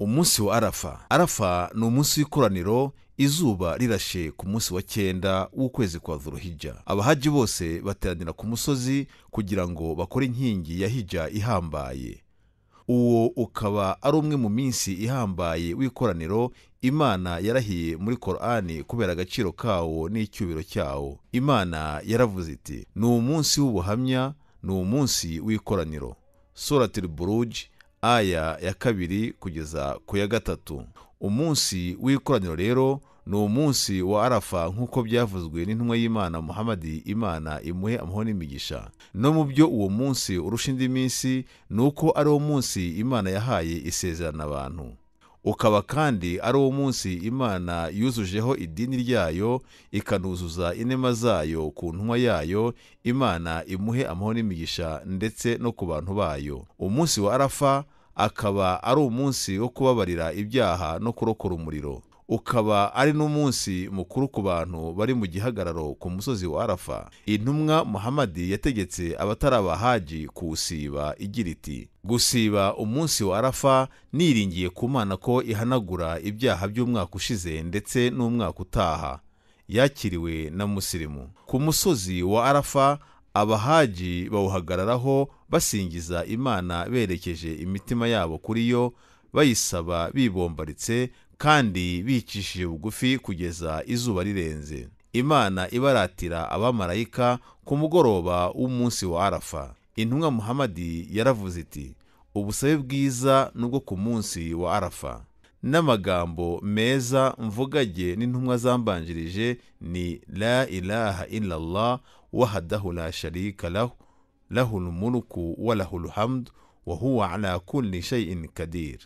umunsi wa arafa arafa ni umunsi w'ikoraniro izuba rirashe ku munsi wa cyenda w'ukwezi kwa zuruhijya abahaji bose bateranira ku musozi kugira ngo bakore inkingi ya hijya ihambaye uwo ukaba ari umwe mu minsi ihambaye w'ikoraniro imana yarahiye muri korani kubera agaciro kawo n'icyubiro cyawo imana yaravuze iti ni umunsi w'ubuhamya ni umunsi w'ikoraniro surati buruji aya ya kabiri kugeza ku ya gatatu umunsi w'ikoraniro rero ni umunsi wa arafa nk'uko byavuzwe n'intumwa y'imana muhamadi imana imuhe amahoro n'imigisha no mu byo uwo munsi urusha indi minsi ni uko ari wo munsi imana yahaye isezerano abantu ukaba kandi ari uwo munsi imana yuzujeho idini ryayo ikanuzuza inema zayo ku ntumwa yayo imana imuhe amahoro n'imigisha ndetse no ku bantu bayo umunsi wa arafa akaba ari umunsi wo kubabarira ibyaha no kurokora umuriro ukaba ari n'umunsi mukuru ku bantu bari mu gihagararo ku musozi wa arafa intumwa muhamadi yategetse abatari abahaji kuwusiba igira iti gusiba umunsi wa arafa niringiye ku mana ko ihanagura ibyaha by'umwaka ushize ndetse n'umwaka utaha yakiriwe na musirimu ku musozi wa arafa abahagi bawuhagararaho basingiza imana berekeje imitima yabo kuri yo bayisaba bibombaritse kandi bicishije bugufi kugeza izuba rirenze imana ibaratira abamarayika ku mugoroba w'umunsi wa arafa intumwa muhamadi yaravuze iti ubusabe bwiza nubwo ku munsi wa arafa n'amagambo meza mvugage n'intumwa zambanjirije ni la ilaha illallah wahadahu la sharika lahu lahul muluku wa lahul hamdu ala kulli shay'in kadir